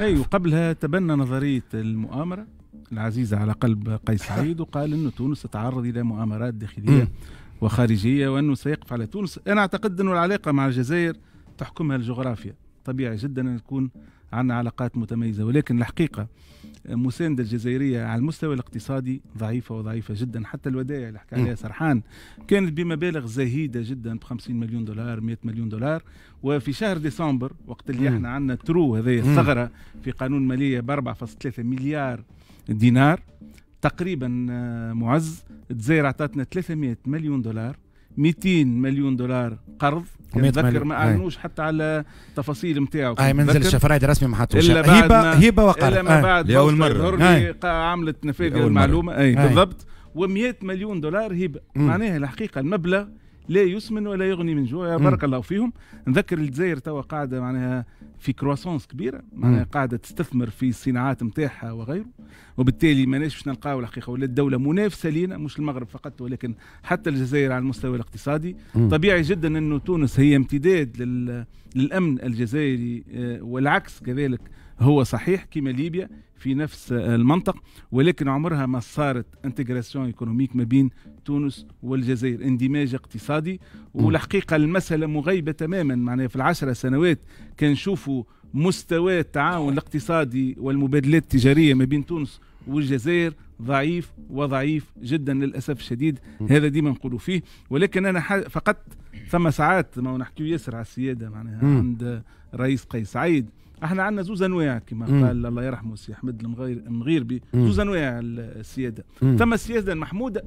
أي وقبلها تبنى نظرية المؤامرة العزيزة على قلب قيس سعيد وقال أن تونس تتعرض إلى مؤامرات داخلية وخارجية وأنه سيقف على تونس أنا أعتقد أن العلاقة مع الجزائر تحكمها الجغرافيا طبيعي جدا أن تكون عندنا علاقات متميزة ولكن الحقيقة مساندة الجزائرية على المستوى الاقتصادي ضعيفة وضعيفة جدا حتى الودائع اللي حكى عليها سرحان كانت بمبالغ زهيدة جدا ب 50 مليون دولار 100 مليون دولار وفي شهر ديسمبر وقت اللي احنا عندنا ترو هذه الثغرة في قانون مالية ب 4.3 مليار دينار تقريبا آه، معز الجزائر عطاتنا 300 مليون دولار 200 مليون دولار قرض يعني ذكر ما اعلنوش حتى على التفاصيل نتاعو اي منزل نزلش رسمي ما حطوش هبه هبه وقرض الا ما بعد لاول مره عملت نفاذ المعلومه اي بالضبط و100 مليون دولار هبه معناها الحقيقه المبلغ لا يسمن ولا يغني من جوع بارك الله فيهم نذكر الجزائر توا قاعده معناها في كرواسونس كبيره معناها قاعده تستثمر في الصناعات نتاعها وغيره وبالتالي ماناش باش نلقاو الحقيقه ولا الدوله منافسه لينا مش المغرب فقط ولكن حتى الجزائر على المستوى الاقتصادي مم. طبيعي جدا انه تونس هي امتداد للامن الجزائري آه، والعكس كذلك هو صحيح كما ليبيا في نفس المنطق ولكن عمرها ما صارت انتجراسيون ايكونوميك ما بين تونس والجزائر اندماج اقتصادي والحقيقه المساله مغيبه تماما معناها في العشر سنوات كان نشوفوا مستوى التعاون الاقتصادي والمبادلات التجاريه ما بين تونس والجزائر ضعيف وضعيف جدا للاسف الشديد هذا ديما نقولوا فيه ولكن انا فقط ثم ساعات ما نحكيو ياسر على السياده معناها عند رئيس قيس سعيد احنا عندنا زوز انواع كما قال الله يرحمه السي احمد المغير المغيربي زوز انواع السياده ثم السياده المحموده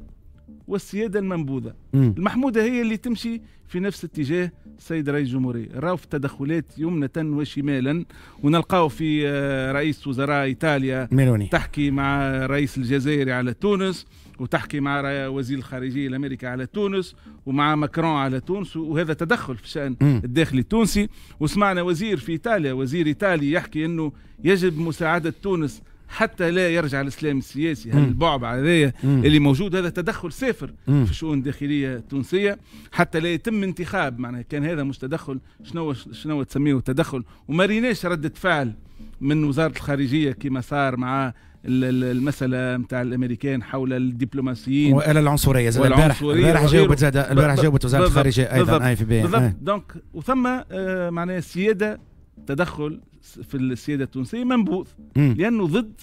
والسياده المنبوذه مم. المحموده هي اللي تمشي في نفس اتجاه السيد رئيس الجمهوريه راهو في تدخلات يمنة وشمالا ونلقاو في آه، رئيس وزراء ايطاليا ميلوني. تحكي مع رئيس الجزائر على تونس وتحكي مع وزير الخارجيه الامريكي على تونس ومع ماكرون على تونس وهذا تدخل في شان الداخلي التونسي وسمعنا وزير في ايطاليا وزير ايطالي يحكي انه يجب مساعده تونس حتى لا يرجع الاسلام السياسي هل البعبع هذايا اللي موجود هذا تدخل سافر في الشؤون الداخليه التونسيه حتى لا يتم انتخاب معناها كان هذا مش تدخل شنو شنو تسميه تدخل وما ريناش رده فعل من وزاره الخارجيه كما صار مع المساله نتاع الامريكان حول الدبلوماسيين والى العنصريه زاد البارح البارح جاوبت زاد البارح جاوبت وزاره الخارجيه ايضا اي آه، في بي بالضبط آه. دونك وثم آه، معناها السياده تدخل في السياده التونسيه منبوذ لانه ضد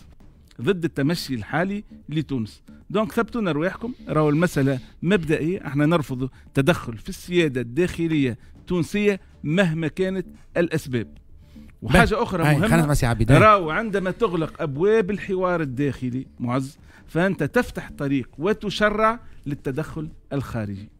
ضد التمشي الحالي لتونس دونك ثبتوا ارواحكم راهو المساله مبدئيه احنا نرفض تدخل في السياده الداخليه التونسيه مهما كانت الاسباب وحاجه اخرى مهمه راهو عندما تغلق ابواب الحوار الداخلي معز فانت تفتح طريق وتشرع للتدخل الخارجي